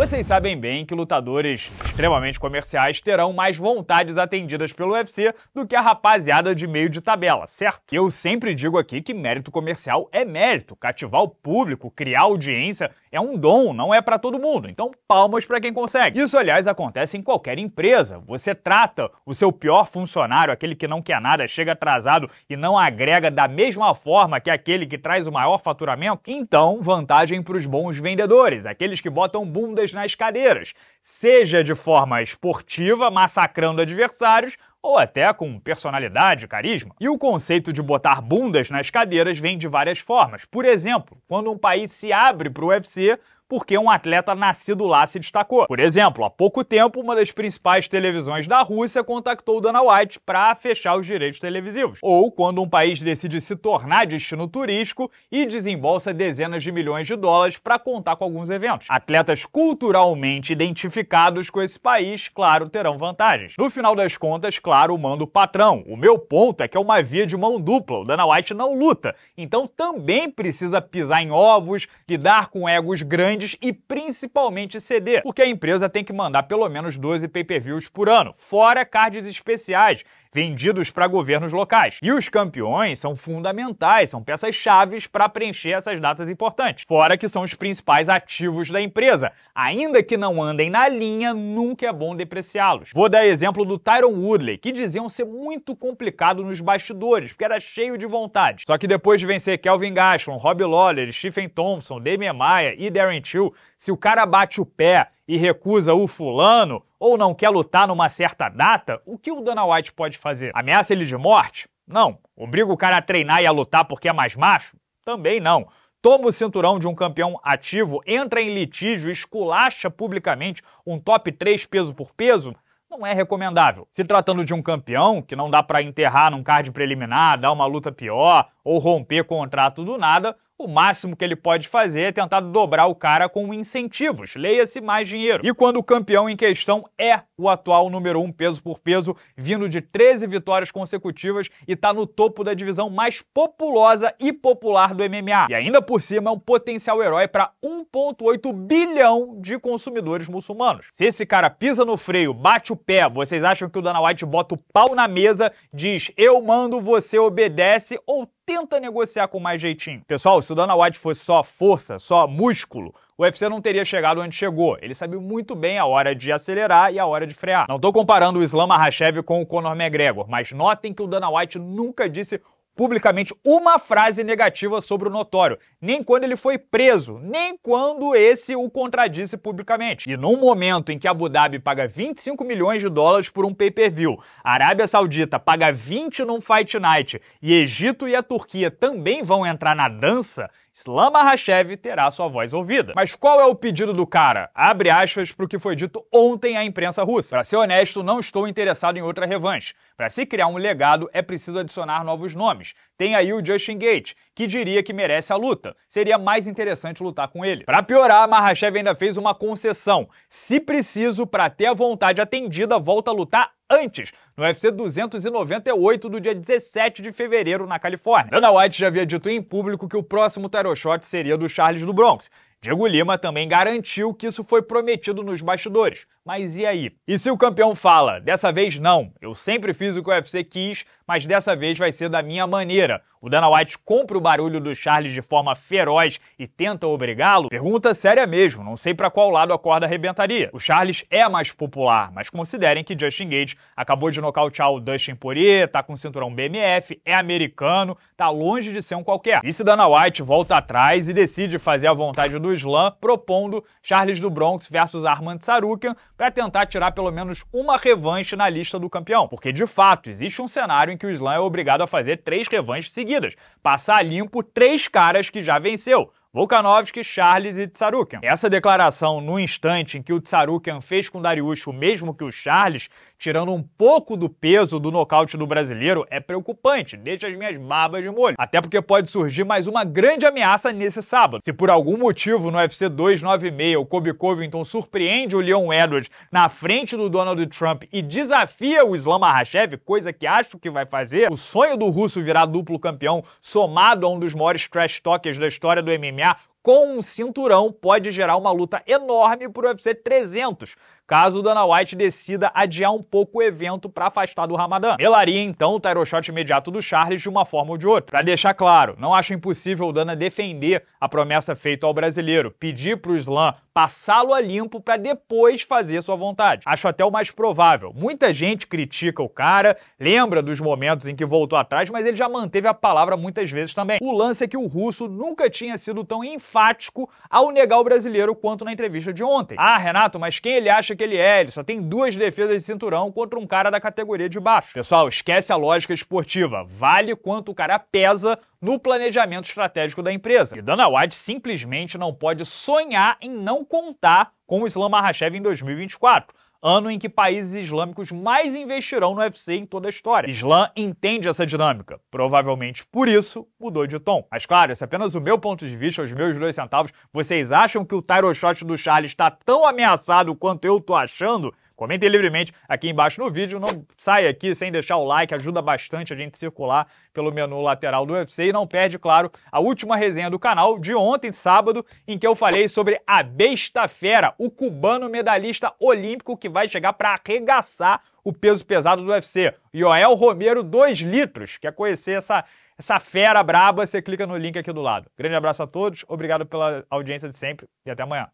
Vocês sabem bem que lutadores extremamente comerciais terão mais vontades atendidas pelo UFC do que a rapaziada de meio de tabela, certo? Eu sempre digo aqui que mérito comercial é mérito. Cativar o público, criar audiência é um dom, não é para todo mundo. Então, palmas para quem consegue. Isso, aliás, acontece em qualquer empresa. Você trata o seu pior funcionário, aquele que não quer nada, chega atrasado e não agrega da mesma forma que aquele que traz o maior faturamento. Então, vantagem para os bons vendedores, aqueles que botam bundas nas cadeiras, seja de forma esportiva, massacrando adversários, ou até com personalidade e carisma. E o conceito de botar bundas nas cadeiras vem de várias formas. Por exemplo, quando um país se abre para o UFC, porque um atleta nascido lá se destacou. Por exemplo, há pouco tempo, uma das principais televisões da Rússia contactou Dana White para fechar os direitos televisivos. Ou quando um país decide se tornar destino turístico e desembolsa dezenas de milhões de dólares para contar com alguns eventos. Atletas culturalmente identificados com esse país, claro, terão vantagens. No final das contas, claro, manda o patrão. O meu ponto é que é uma via de mão dupla. O Dana White não luta, então também precisa pisar em ovos, lidar com egos grandes vídeos e principalmente CD, porque a empresa tem que mandar pelo menos 12 pay-per-views por ano, fora cards especiais vendidos para governos locais. E os campeões são fundamentais, são peças chaves para preencher essas datas importantes. Fora que são os principais ativos da empresa. Ainda que não andem na linha, nunca é bom depreciá-los. Vou dar exemplo do Tyron Woodley, que diziam ser muito complicado nos bastidores, porque era cheio de vontade. Só que depois de vencer Kelvin Gastelum, Rob Lawler, Stephen Thompson, Damian Maia e Darren Till, se o cara bate o pé e recusa o fulano ou não quer lutar numa certa data, o que o Dana White pode fazer? Ameaça ele de morte? Não. Obriga o cara a treinar e a lutar porque é mais macho? Também não. Toma o cinturão de um campeão ativo, entra em litígio, esculacha publicamente um top 3 peso por peso? não é recomendável. Se tratando de um campeão, que não dá para enterrar num card preliminar, dar uma luta pior ou romper contrato do nada, o máximo que ele pode fazer é tentar dobrar o cara com incentivos, leia-se mais dinheiro. E quando o campeão em questão é o atual número 1 um peso por peso, vindo de 13 vitórias consecutivas e está no topo da divisão mais populosa e popular do MMA. E ainda por cima é um potencial herói para 1.8 bilhão de consumidores muçulmanos. Se esse cara pisa no freio, bate o pé, vocês acham que o Dana White bota o pau na mesa, diz eu mando, você obedece ou tenta negociar com mais jeitinho. Pessoal, se o Dana White fosse só força, só músculo, o UFC não teria chegado onde chegou. Ele sabia muito bem a hora de acelerar e a hora de frear. Não estou comparando o Islam Makhachev com o Conor McGregor, mas notem que o Dana White nunca disse publicamente uma frase negativa sobre o notório, nem quando ele foi preso, nem quando esse o contradisse publicamente. E num momento em que Abu Dhabi paga 25 milhões de dólares por um pay-per-view, Arábia Saudita paga 20 num Fight Night e Egito e a Turquia também vão entrar na dança, Islam Mahashev terá sua voz ouvida. Mas qual é o pedido do cara? Abre aspas para o que foi dito ontem à imprensa russa. Para ser honesto, não estou interessado em outra revanche. Para se criar um legado, é preciso adicionar novos nomes. Tem aí o Justin Gate, que diria que merece a luta. Seria mais interessante lutar com ele. Para piorar, Mahashev ainda fez uma concessão. Se preciso, para ter a vontade atendida, volta a lutar antes, no UFC 298 do dia 17 de fevereiro na Califórnia. Dana White já havia dito em público que o próximo tarot shot seria do Charles do Bronx. Diego Lima também garantiu que isso foi prometido nos bastidores. Mas e aí? E se o campeão fala, dessa vez não, eu sempre fiz o que o UFC quis, mas dessa vez vai ser da minha maneira. O Dana White compra o barulho do Charles de forma feroz e tenta obrigá-lo? Pergunta séria mesmo, não sei para qual lado a corda arrebentaria. O Charles é mais popular, mas considerem que Justin Gates acabou de nocautear o Dustin Poirier, tá com o cinturão BMF, é americano, tá longe de ser um qualquer. E se Dana White volta atrás e decide fazer a vontade do Slam, propondo Charles do Bronx versus Armand Sarukian para tentar tirar pelo menos uma revanche na lista do campeão? Porque de fato existe um cenário em que o Slam é obrigado a fazer três revanches seguidas seguidas, passar limpo três caras que já venceu. Volkanovski, Charles e Tsarukian. Essa declaração, no instante em que o Tsarukian fez com Dariush o mesmo que o Charles, tirando um pouco do peso do nocaute do brasileiro, é preocupante, deixa as minhas babas de molho. Até porque pode surgir mais uma grande ameaça nesse sábado. Se por algum motivo no UFC 296 o Kobe Covington surpreende o Leon Edwards na frente do Donald Trump e desafia o Islam Makhachev, coisa que acho que vai fazer, o sonho do russo virar duplo campeão, somado a um dos maiores trash talkers da história do MMA, MMA com um cinturão pode gerar uma luta enorme para o UFC 300 caso Dana White decida adiar um pouco o evento para afastar do Ramadã. Velaria então o title shot imediato do Charles de uma forma ou de outra. Para deixar claro, não acho impossível o Dana defender a promessa feita ao brasileiro, pedir para o Slam passá-lo a limpo para depois fazer sua vontade. Acho até o mais provável. Muita gente critica o cara, lembra dos momentos em que voltou atrás, mas ele já manteve a palavra muitas vezes também. O lance é que o russo nunca tinha sido tão enfático ao negar o brasileiro quanto na entrevista de ontem. Ah, Renato, mas quem ele acha que que ele é, ele só tem duas defesas de cinturão contra um cara da categoria de baixo. Pessoal, esquece a lógica esportiva, vale quanto o cara pesa no planejamento estratégico da empresa. E Dana White simplesmente não pode sonhar em não contar com o Islam Mahashev em 2024 ano em que países islâmicos mais investirão no UFC em toda a história. Islã entende essa dinâmica, provavelmente por isso mudou de tom. Mas claro, esse é apenas o meu ponto de vista, os meus dois centavos. Vocês acham que o Tyro Shot do Charles está tão ameaçado quanto eu tô achando? Comentem livremente aqui embaixo no vídeo, não sai aqui sem deixar o like, ajuda bastante a gente circular pelo menu lateral do UFC e não perde, claro, a última resenha do canal de ontem, sábado, em que eu falei sobre a Besta Fera, o cubano medalhista olímpico que vai chegar para arregaçar o peso pesado do UFC. Yoel Romero 2 litros. Quer conhecer essa essa fera braba, você clica no link aqui do lado. Grande abraço a todos, obrigado pela audiência de sempre e até amanhã.